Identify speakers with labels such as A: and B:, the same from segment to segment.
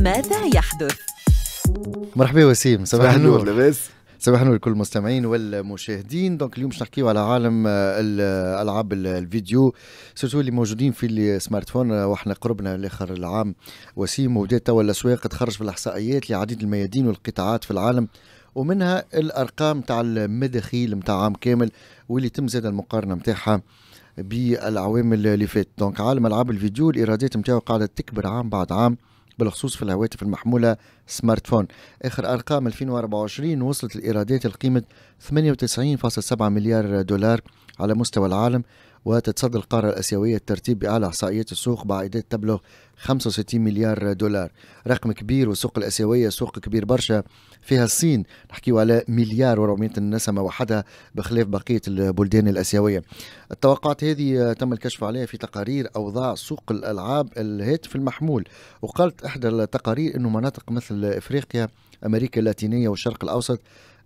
A: ماذا يحدث؟ مرحبا وسيم صباح النور لاباس صباح النور لكل المستمعين والمشاهدين دونك اليوم باش نحكيو على عالم آه، الالعاب الفيديو سيرتو اللي موجودين في السمارت فون آه، واحنا قربنا لاخر العام وسيم وبدات توا الاسواق تخرج في الاحصائيات لعديد الميادين والقطاعات في العالم ومنها الارقام تاع المداخيل نتاع عام كامل واللي تم زاد المقارنه نتاعها بالعوامل اللي فاتت دونك عالم العاب الفيديو الايرادات نتاعو قاعده تكبر عام بعد عام بالخصوص في الهواتف المحمولة سمارت فون آخر أرقام 2024 وصلت الإيرادات لقيمة 98.7 مليار دولار على مستوى العالم وتتصدى القارة الآسيوية الترتيب بأعلى إحصائيات السوق بعائدات تبلغ 65 مليار دولار رقم كبير والسوق الآسيوية سوق كبير برشا فيها الصين نحكيو على مليار و400 نسمة وحدها بخلاف بقية البلدان الآسيوية التوقعات هذه تم الكشف عليها في تقارير أوضاع سوق الألعاب الهاتف المحمول وقالت إحدى التقارير أنه مناطق مثل إفريقيا أمريكا اللاتينية والشرق الأوسط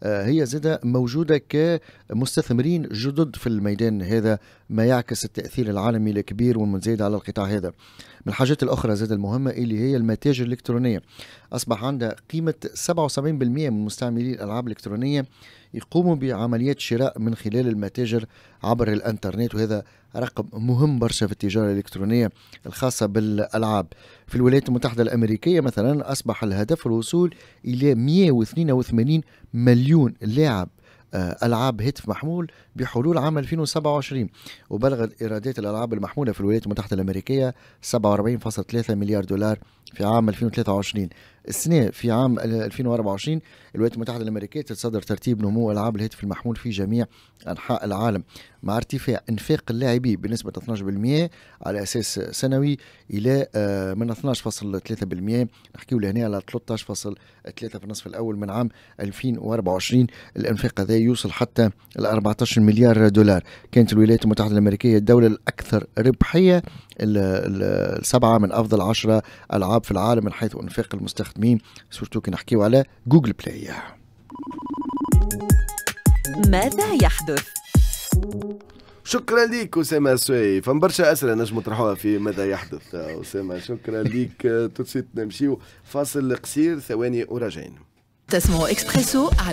A: هي زادة موجودة كمستثمرين جدد في الميدان هذا ما يعكس التأثير العالمي الكبير والمزيد على القطاع هذا من الحاجات الأخرى زادة المهمة اللي هي المتاجر الإلكترونية أصبح عندها قيمة 77% من مستعملي الألعاب الإلكترونية يقوموا بعملية شراء من خلال المتاجر عبر الانترنت وهذا رقم مهم برشا في التجارة الإلكترونية الخاصة بالألعاب في الولايات المتحدة الأمريكية مثلا أصبح الهدف الوصول إلى 182 مليون لاعب آه، العاب هتف محمول بحلول عام 2027 وبلغت ايرادات الالعاب المحموله في الولايات المتحده الامريكيه 47.3 مليار دولار في عام 2023 السنه في عام 2024 الولايات المتحده الامريكيه تتصدر ترتيب نمو العاب الهاتف المحمول في جميع انحاء العالم مع ارتفاع انفاق اللاعبين بنسبه 12% على اساس سنوي الى آه، من 12.3% نحكيو لهنا على 13.3 في النصف الاول من عام 2024 الانفاق هذا يوصل حتى ل 14 مليار دولار كانت الولايات المتحده الامريكيه الدوله الاكثر ربحيه السبعه من افضل 10 العاب في العالم من حيث انفاق المستخدم خدمين سورتو كي نحكيو على جوجل بلاي ماذا يحدث شكرا ليك اسامه سويف فم برشا اسئله نجم نطرحوها في ماذا يحدث اسامه شكرا ليك توتسيت نمشيو فاصل قصير ثواني وراجعين تسمعوا اكسبريسو على